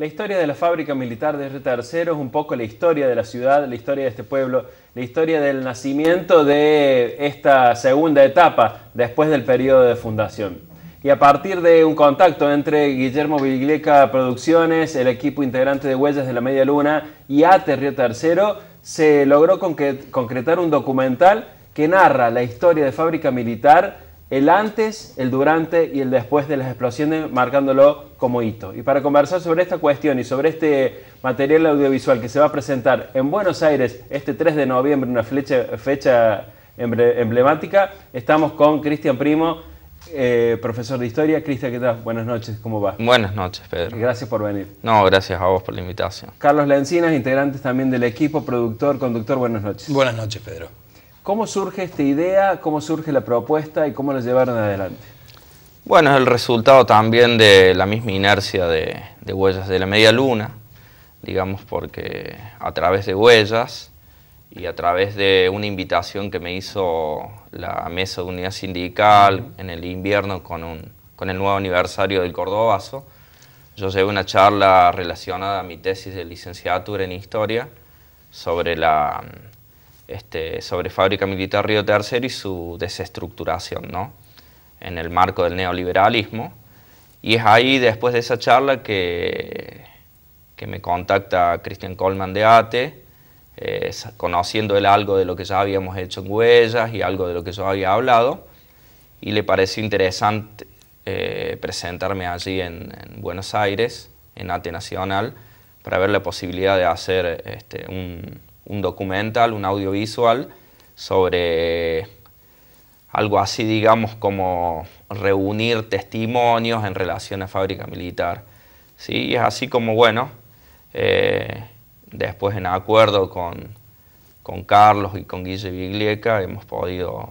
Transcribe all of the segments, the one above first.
La historia de la fábrica militar de R. Este tercero es un poco la historia de la ciudad, la historia de este pueblo, la historia del nacimiento de esta segunda etapa después del periodo de fundación. Y a partir de un contacto entre Guillermo Vigleca Producciones, el equipo integrante de Huellas de la Media Luna y ATE Río Tercero, se logró concretar un documental que narra la historia de fábrica militar el antes, el durante y el después de las explosiones, marcándolo como hito. Y para conversar sobre esta cuestión y sobre este material audiovisual que se va a presentar en Buenos Aires este 3 de noviembre, una fecha emblemática, estamos con Cristian Primo, eh, profesor de historia. Cristian, ¿qué tal? Buenas noches, ¿cómo va? Buenas noches, Pedro. Gracias por venir. No, gracias a vos por la invitación. Carlos Lencinas, integrante también del equipo, productor, conductor, buenas noches. Buenas noches, Pedro. ¿Cómo surge esta idea? ¿Cómo surge la propuesta y cómo la llevaron adelante? Bueno, es el resultado también de la misma inercia de, Huellas de la Media Luna, digamos, porque a través de Huellas y a través de una invitación que me hizo la Mesa de Unidad Sindical en el invierno con, el nuevo aniversario del Cordobazo, yo llevé una charla relacionada a mi tesis de licenciatura en Historia sobre la este, sobre Fábrica Militar Río Tercero y su desestructuración, ¿no? en el marco del neoliberalismo. Y es ahí, después de esa charla, que, que me contacta Cristian Coleman de ATE, eh, conociendo él algo de lo que ya habíamos hecho en Huellas y algo de lo que yo había hablado, y le pareció interesante eh, presentarme allí en, Buenos Aires, en ATE Nacional, para ver la posibilidad de hacer este, un, un documental, un audiovisual sobre algo así, digamos, como reunir testimonios en relación a fábrica militar. ¿sí? Y es así como, bueno, eh, después en acuerdo con, Carlos y con Guille Viglieca hemos podido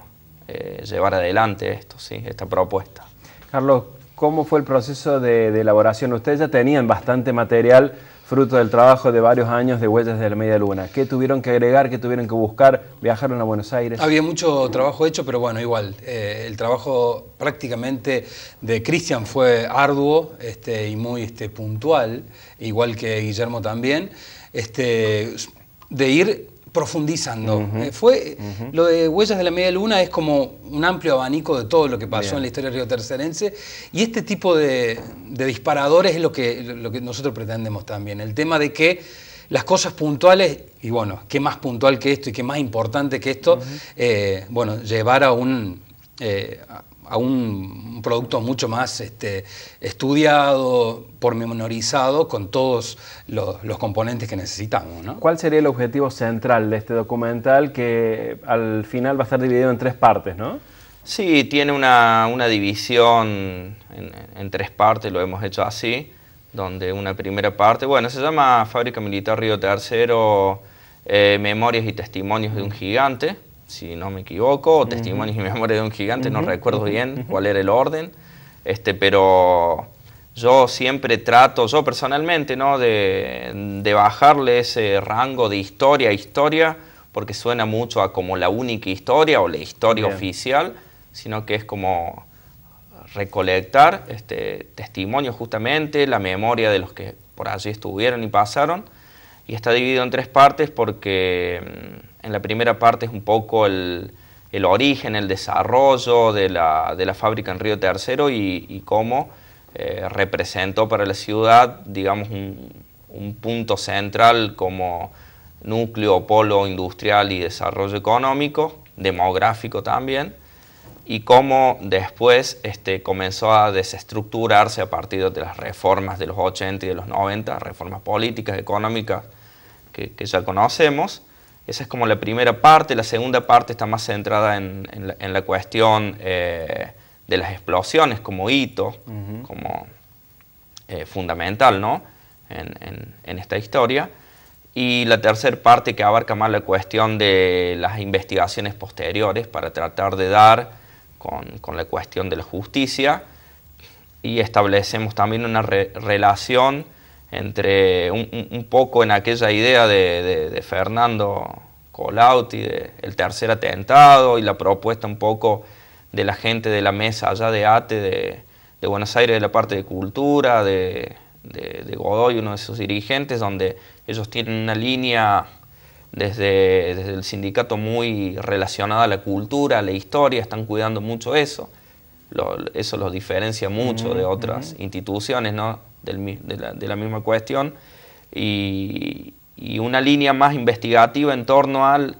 eh, llevar adelante esto, ¿sí? esta propuesta. Carlos, ¿cómo fue el proceso de, de elaboración? Ustedes ya tenían bastante material fruto del trabajo de varios años de Huellas de la Media Luna. ¿Qué tuvieron que agregar? ¿Qué tuvieron que buscar? ¿Viajaron a Buenos Aires? Había mucho trabajo hecho, pero bueno, igual. Eh, el trabajo prácticamente de Cristian fue arduo este, y muy este, puntual, igual que Guillermo también. Este, de ir profundizando. Eh, fue, Lo de Huellas de la Media Luna es como un amplio abanico de todo lo que pasó en la historia río tercerense y este tipo de, disparadores es lo que, lo que nosotros pretendemos también. El tema de que las cosas puntuales, y bueno, qué más puntual que esto y qué más importante que esto, eh, bueno, llevar a un... Eh, a un, producto mucho más este, estudiado, pormenorizado, con todos los, componentes que necesitamos. ¿Cuál sería el objetivo central de este documental que al final va a estar dividido en tres partes, no? Sí, tiene una, división en, tres partes, lo hemos hecho así, donde una primera parte, bueno, se llama Fábrica Militar Río Tercero, eh, Memorias y Testimonios de un Gigante, si no me equivoco, o Testimonios y Memoria de un Gigante, no recuerdo bien cuál era el orden, este, pero yo siempre trato, yo personalmente, ¿no? de, bajarle ese rango de historia a historia, porque suena mucho a como la única historia o la historia oficial, sino que es como recolectar este, testimonios justamente, la memoria de los que por allí estuvieron y pasaron, y está dividido en tres partes porque la primera parte es un poco el, el origen, el desarrollo de la, fábrica en Río Tercero y, cómo eh, representó para la ciudad, digamos, un, punto central como núcleo, polo industrial y desarrollo económico, demográfico también, y cómo después este, comenzó a desestructurarse a partir de las reformas de los 80 y de los 90, reformas políticas, económicas que ya conocemos, esa es como la primera parte. La segunda parte está más centrada en, la, cuestión eh, de las explosiones como hito, como eh, fundamental ¿no? En, esta historia. Y la tercera parte que abarca más la cuestión de las investigaciones posteriores para tratar de dar con, la cuestión de la justicia. Y establecemos también una relación entre un, poco en aquella idea de, Fernando Colauti, de el tercer atentado y la propuesta un poco de la gente de la mesa allá de ATE, de, Buenos Aires, de la parte de cultura, de, Godoy, uno de sus dirigentes, donde ellos tienen una línea desde, el sindicato muy relacionada a la cultura, a la historia, están cuidando mucho eso. eso los diferencia mucho de otras instituciones, ¿no? de, la, misma cuestión y, una línea más investigativa en torno al,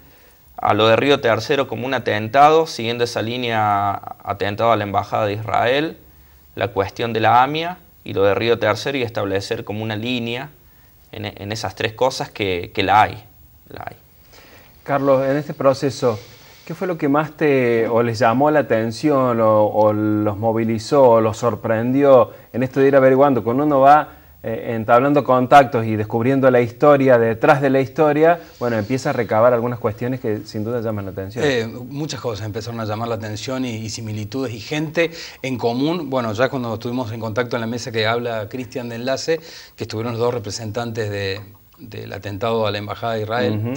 a lo de Río Tercero como un atentado, siguiendo esa línea atentado a la Embajada de Israel, la cuestión de la AMIA y lo de Río Tercero y establecer como una línea en, esas tres cosas que, la hay. La hay. Carlos, en este proceso, ¿Qué fue lo que más te o les llamó la atención o, los movilizó o los sorprendió en esto de ir averiguando? Cuando uno va eh, entablando contactos y descubriendo la historia detrás de la historia, bueno, empieza a recabar algunas cuestiones que sin duda llaman la atención. Eh, muchas cosas empezaron a llamar la atención y, similitudes y gente en común. Bueno, ya cuando estuvimos en contacto en la mesa que habla Cristian de Enlace, que estuvieron los dos representantes de, del atentado a la Embajada de Israel,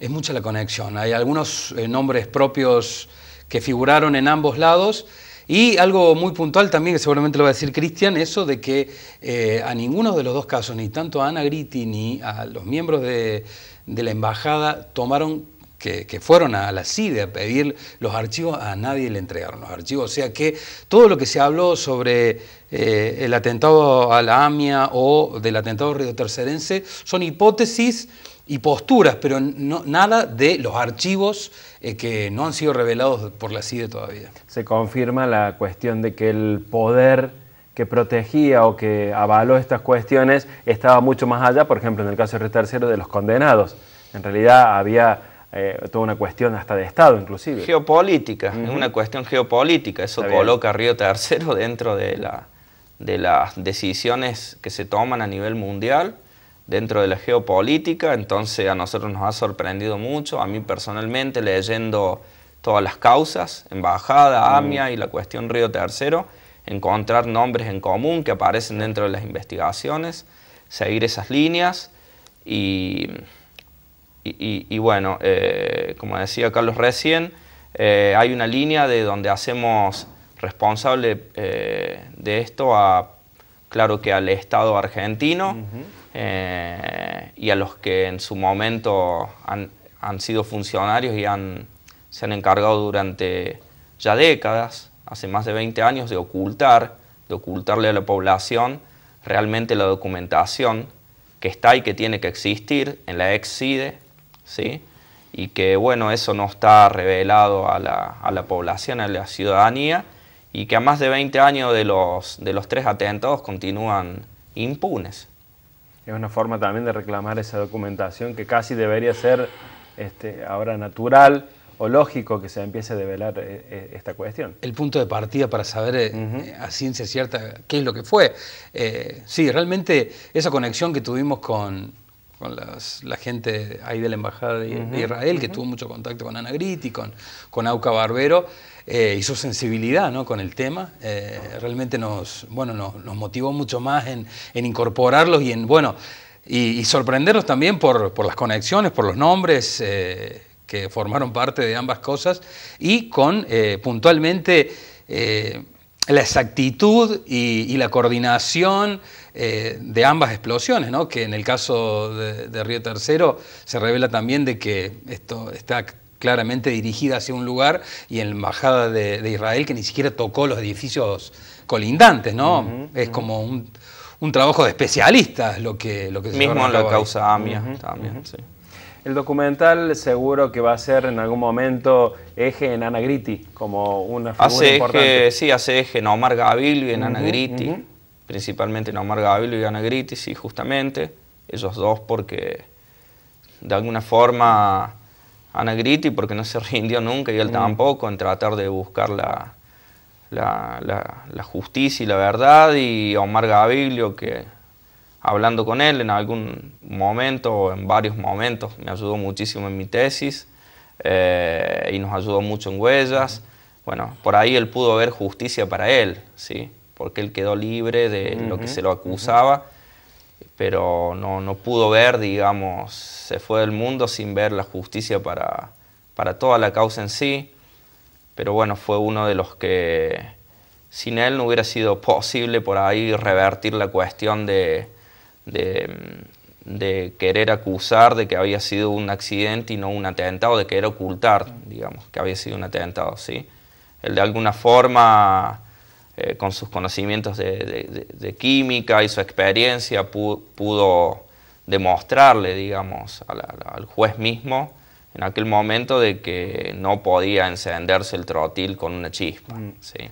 es mucha la conexión. Hay algunos eh, nombres propios que figuraron en ambos lados. Y algo muy puntual también, que seguramente lo va a decir Cristian, eso de que eh, a ninguno de los dos casos, ni tanto a Ana Gritti ni a los miembros de, de la embajada, tomaron que, fueron a la CIDE a pedir los archivos, a nadie le entregaron los archivos. O sea que todo lo que se habló sobre eh, el atentado a la AMIA o del atentado Río Tercerense son hipótesis y posturas, pero nada de los archivos eh, que no han sido revelados por la CIDE todavía. Se confirma la cuestión de que el poder que protegía o que avaló estas cuestiones estaba mucho más allá, por ejemplo, en el caso de Río tercero de los condenados. En realidad había eh, toda una cuestión hasta de Estado inclusive. Geopolítica, es una cuestión geopolítica, eso coloca Río Tercero dentro de, la, de las decisiones que se toman a nivel mundial, dentro de la geopolítica, entonces a nosotros nos ha sorprendido mucho, a mí personalmente leyendo todas las causas, Embajada, AMIA y la cuestión Río Tercero, encontrar nombres en común que aparecen dentro de las investigaciones, seguir esas líneas y y, bueno, eh, como decía Carlos recién, eh, hay una línea de donde hacemos responsable eh, de esto a, claro que al Estado argentino y a los que en su momento han, sido funcionarios y han, se han encargado durante ya décadas, hace más de 20 años, de ocultar, de ocultarle a la población realmente la documentación que está y que tiene que existir en la ex ¿sí? y que bueno, eso no está revelado a la, población, a la ciudadanía, y que a más de 20 años de los, de los tres atentados continúan impunes. Es una forma también de reclamar esa documentación que casi debería ser este, ahora natural o lógico que se empiece a develar eh, eh, esta cuestión. El punto de partida para saber eh, a ciencia cierta qué es lo que fue. sí, realmente esa conexión que tuvimos con, con la gente ahí de la Embajada de, Israel, que tuvo mucho contacto con Ana Gritti, con, con Auca Barbero, y eh, su sensibilidad con el tema, eh, realmente nos, bueno, nos, motivó mucho más en, incorporarlos y en, bueno, y, sorprenderlos también por, las conexiones, por los nombres. Eh, que formaron parte de ambas cosas y con puntualmente la exactitud y, la coordinación eh, de ambas explosiones, ¿no? que en el caso de, Río Tercero se revela también de que esto está claramente dirigido hacia un lugar y en la Embajada de, Israel que ni siquiera tocó los edificios colindantes, ¿no? es como un, trabajo de especialistas lo que, lo que se Mismo en la causa AMIA también, sí. El documental seguro que va a ser en algún momento eje en Ana Gritti, como una figura hace importante. sí, hace eje en Omar y en principalmente en Omar Gavilio y Ana Gritti, sí, justamente, esos dos porque de alguna forma Ana Gritti, porque no se rindió nunca y él mm. tampoco, en tratar de buscar la, la, justicia y la verdad, y Omar Gavilio que hablando con él en algún momento o en varios momentos. Me ayudó muchísimo en mi tesis eh, y nos ayudó mucho en Huellas. Bueno, por ahí él pudo ver justicia para él, ¿sí? porque él quedó libre de lo que se lo acusaba, pero no, no, pudo ver, digamos, se fue del mundo sin ver la justicia para, para toda la causa en sí. Pero bueno, fue uno de los que sin él no hubiera sido posible por ahí revertir la cuestión de, de, querer acusar de que había sido un accidente y no un atentado, de querer ocultar, digamos, que había sido un atentado, ¿sí? Él de alguna forma, eh, con sus conocimientos de, química y su experiencia, pudo, demostrarle, digamos, al, juez mismo en aquel momento de que no podía encenderse el trotil con una chispa, mm. ¿sí?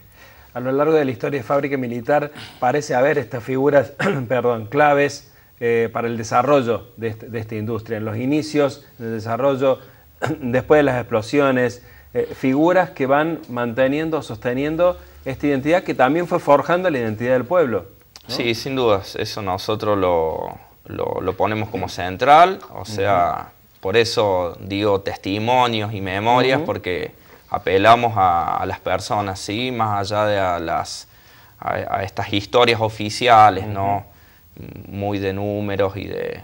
a lo largo de la historia de fábrica militar parece haber estas figuras, perdón, claves eh, para el desarrollo este, de, esta industria, en los inicios, del desarrollo, después de las explosiones, eh, figuras que van manteniendo, sosteniendo esta identidad que también fue forjando la identidad del pueblo. Sí, sin dudas, eso nosotros lo, ponemos como central, o sea, por eso digo testimonios y memorias, porque apelamos a, las personas, ¿sí? más allá de las, a, estas historias oficiales, ¿no? muy de números y de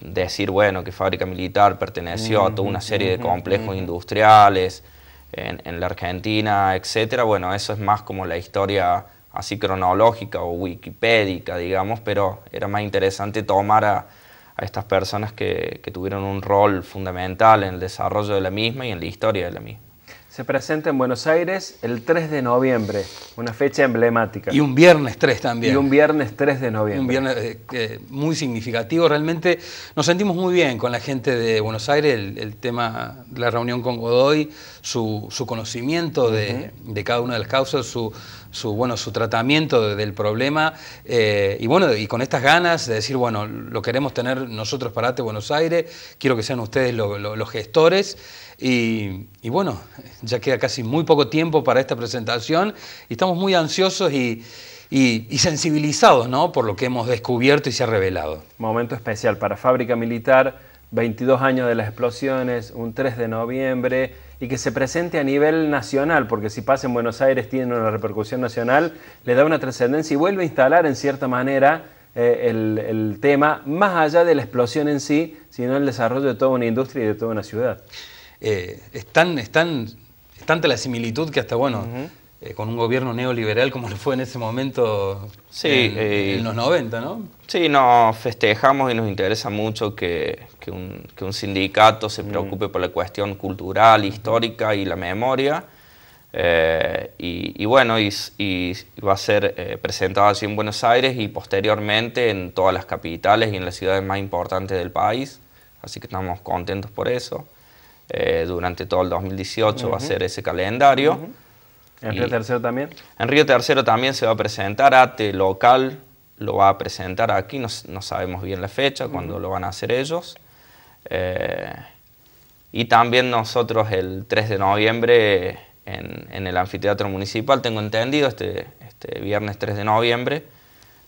decir, bueno, que fábrica militar perteneció a toda una serie de complejos industriales en, la Argentina, etcétera. Bueno, eso es más como la historia así cronológica o wikipédica, digamos, pero era más interesante tomar a, estas personas que tuvieron un rol fundamental en el desarrollo de la misma y en la historia de la misma se presenta en Buenos Aires el 3 de noviembre, una fecha emblemática. Y un viernes 3 también. Y un viernes 3 de noviembre. Un viernes eh, muy significativo, realmente nos sentimos muy bien con la gente de Buenos Aires, el, tema de la reunión con Godoy, su, su conocimiento de, de, cada una de las causas, su, su, bueno, su tratamiento del problema eh, y bueno, y con estas ganas de decir, bueno, lo queremos tener nosotros para ATE Buenos Aires, quiero que sean ustedes los gestores y, bueno, ya queda casi muy poco tiempo para esta presentación y estamos muy ansiosos y, y, sensibilizados ¿no? por lo que hemos descubierto y se ha revelado. Momento especial para Fábrica Militar, 22 años de las explosiones, un 3 de noviembre y que se presente a nivel nacional, porque si pasa en Buenos Aires tiene una repercusión nacional, le da una trascendencia y vuelve a instalar en cierta manera eh, el, tema, más allá de la explosión en sí, sino el desarrollo de toda una industria y de toda una ciudad. Eh, es, tanta la similitud que hasta, bueno, eh, con un gobierno neoliberal como lo fue en ese momento en, eh, los 90, ¿no? Sí, nos festejamos y nos interesa mucho que, un, sindicato se mm. preocupe por la cuestión cultural, histórica y la memoria. Eh, y, bueno, y, va a ser presentado así en Buenos Aires y posteriormente en todas las capitales y en las ciudades más importantes del país. Así que estamos contentos por eso. durante todo el 2018 va a ser ese calendario. ¿En Río Tercero también? En Río Tercero también se va a presentar ATE local, lo va a presentar aquí, no, sabemos bien la fecha, cuando lo van a hacer ellos. Eh, y también nosotros el 3 de noviembre en, el Anfiteatro Municipal, tengo entendido, este, este viernes 3 de noviembre,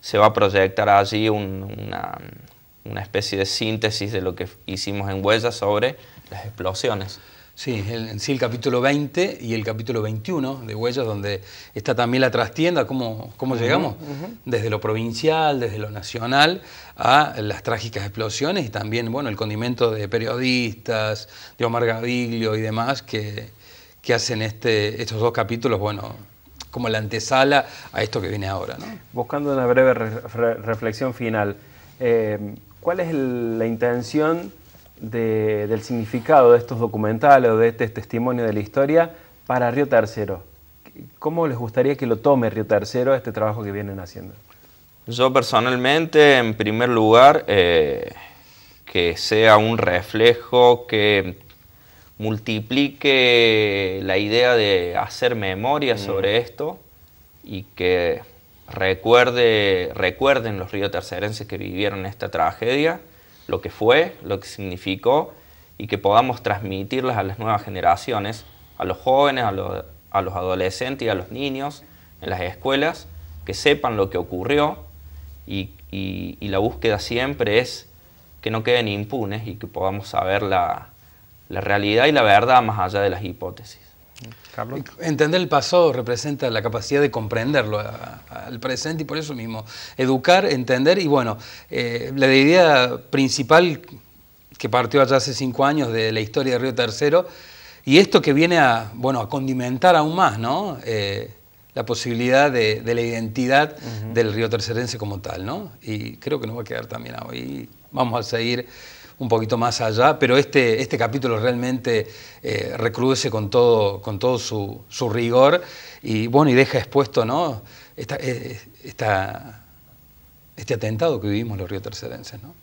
se va a proyectar allí una, una especie de síntesis de lo que hicimos en Huellas sobre las explosiones. Sí, el, sí, el capítulo 20 y el capítulo 21 de Huellas, donde está también la trastienda, cómo, cómo llegamos desde lo provincial, desde lo nacional, a las trágicas explosiones y también, bueno, el condimento de periodistas, de Omar Gaviglio y demás que, que hacen este, estos dos capítulos, bueno, como la antesala a esto que viene ahora. Buscando una breve reflexión final, eh, ¿cuál es la intención? del significado de estos documentales o de este testimonio de la historia para Río Tercero? ¿Cómo les gustaría que lo tome Río Tercero este trabajo que vienen haciendo? Yo personalmente, en primer lugar, eh, que sea un reflejo que multiplique la idea de hacer memoria mm. sobre esto y que recuerde, recuerden los río tercerenses que vivieron esta tragedia lo que fue, lo que significó y que podamos transmitirlas a las nuevas generaciones, a los jóvenes, a los, adolescentes y a los niños en las escuelas, que sepan lo que ocurrió y, la búsqueda siempre es que no queden impunes y que podamos saber la realidad y la verdad más allá de las hipótesis. Entender el pasado representa la capacidad de comprenderlo al presente y por eso mismo educar, entender y bueno, eh, la idea principal que partió allá hace cinco años de la historia de Río Tercero y esto que viene a, bueno, a condimentar aún más ¿no? Eh, la posibilidad de, la identidad del río tercerense como tal. ¿no? Y creo que nos va a quedar también hoy. Vamos a seguir un poquito más allá, pero este, este capítulo realmente eh, recrudece con todo, con todo su, rigor y, bueno, y deja expuesto ¿no? Esta, eh, este atentado que vivimos los río ¿no?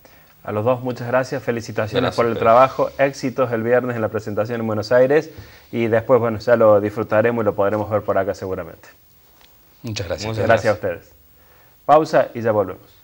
A los dos, muchas gracias, felicitaciones por el trabajo, éxitos el viernes en la presentación en Buenos Aires y después, bueno, ya lo disfrutaremos y lo podremos ver por acá seguramente. Muchas gracias. Muchas gracias, gracias a ustedes. Pausa y ya volvemos.